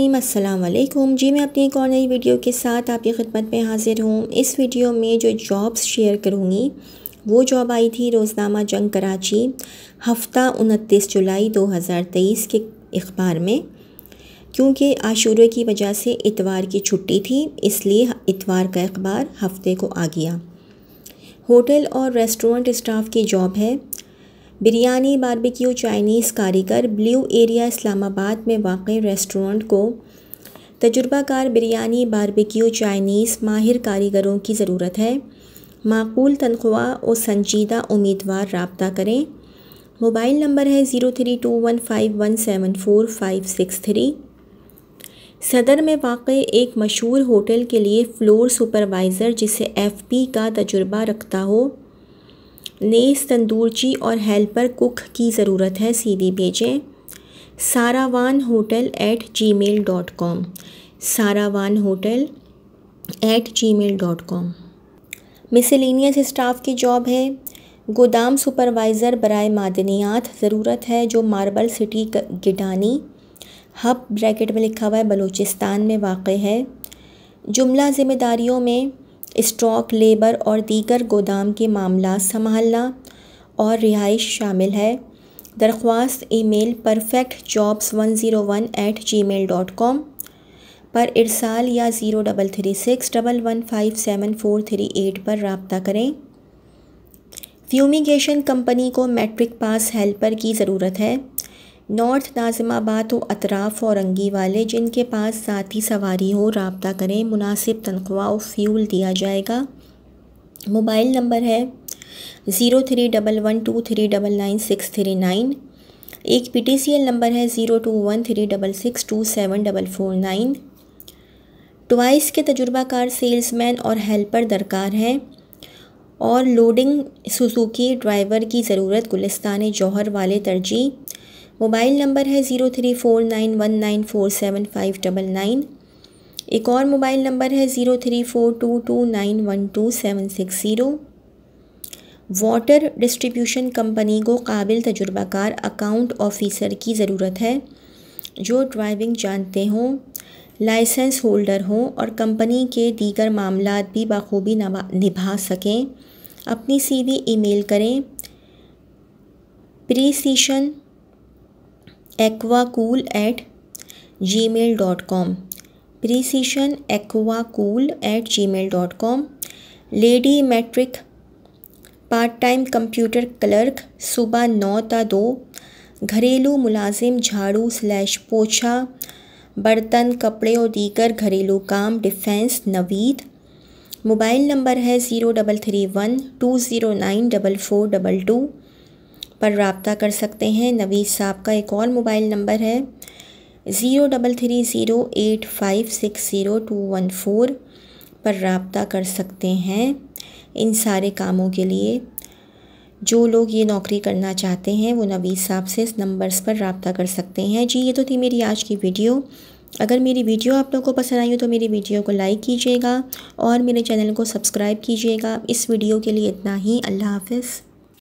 असलकुम जी मैं अपनी एक और नई वीडियो के साथ आपकी खिदमत में हाज़िर हूँ इस वीडियो में जो जॉब्स शेयर करूँगी वो जॉब आई थी रोज़नामा जंग कराची हफ्ता उनतीस जुलाई 2023 के अखबार में क्योंकि आशूरे की वजह से इतवार की छुट्टी थी इसलिए इतवार का अखबार हफ्ते को आ गया होटल और रेस्टोरेंट स्टाफ की जॉब है बिरयानी बारबेक्यू चाइनीज़ कारीगर ब्लू एरिया इस्लामाबाद में वाक़ रेस्टोरेंट को तजुर्बाकार बिरयानी बारबेक्यू चाइनीज़ माहिर कारीगरों की ज़रूरत है माकूल तनख्वाह और संजीदा उम्मीदवार रबता करें मोबाइल नंबर है zero three two one five one seven four five six three Saddar में वाक़ एक मशहूर होटल के लिए फ़्लोर सुपरवाइज़र जिसे एफ पी का तजुर्बा रखता हो नेस तंदूरची और हेल्पर कुक की ज़रूरत है सीधी भेजें Sarawan hotel at Gmail dot com Sarawan hotel at Gmail dot com miscellaneous staff की जॉब है गोदाम सुपरवाइज़र बरए मादनियात ज़रूरत है जो Marble City Gadani Hub bracket में लिखा हुआ है बलूचिस्तान में वाक़ है जुमला ज़िम्मेदारियों में स्टॉक लेबर और दीगर गोदाम के मामला संभालना और रिहाइश शामिल है दरख्वास्त email perfect jobs one zero one at Gmail dot com पर इरसाल या zero double three six double one five seven four three eight पर रबता करें फ्यूमिगेशन कंपनी को मैट्रिक पास हेल्पर की ज़रूरत है नॉर्थ नाज़िमाबाद व तो अतराफ़ और वाले जिनके पास साथी सवारी हो रबता करें मुनासिब तनख्वाह और फ्यूल दिया जाएगा मोबाइल नंबर है zero three double one two three double nine six three nine एक P T C L number है zero two one three double six two seven double four nine twice के तजुर्बाकार salesman और helper दरकार हैं और loading Suzuki driver की ज़रूरत गुलिस्तान जौहर वाले तरजीह मोबाइल नंबर है zero three four nine one nine four seven five double nine एक और मोबाइल नंबर है zero three four two two nine one two seven six zero water distribution company को काबिल तजुर्बाकार अकाउंट ऑफिसर की ज़रूरत है जो ड्राइविंग जानते हों लाइसेंस होल्डर हों और कंपनी के दीगर मामला भी बखूबी निभा सकें अपनी सीवी ईमेल करें Precision Aquacool at Gmail dot com Precision Aquacool at Gmail dot com lady matric part time computer clerk सुबह नौ ता दो घरेलू मुलाजिम झाड़ू स्लैश पोछा बर्तन कपड़े और दीगर घरेलू काम डिफेंस नवीद मोबाइल नंबर है zero double three one two zero nine double four double two पर रबता कर सकते हैं नवीद साहब का एक और मोबाइल नंबर है zero double three zero eight five six zero two one four पर रबता कर सकते हैं इन सारे कामों के लिए जो लोग ये नौकरी करना चाहते हैं वो नवीद साहब से इस नंबर्स पर रबता कर सकते हैं जी ये तो थी मेरी आज की वीडियो अगर मेरी वीडियो आप लोगों को पसंद आई हो तो मेरी वीडियो को लाइक कीजिएगा और मेरे चैनल को सब्सक्राइब कीजिएगा इस वीडियो के लिए इतना ही अल्लाह हाफिज़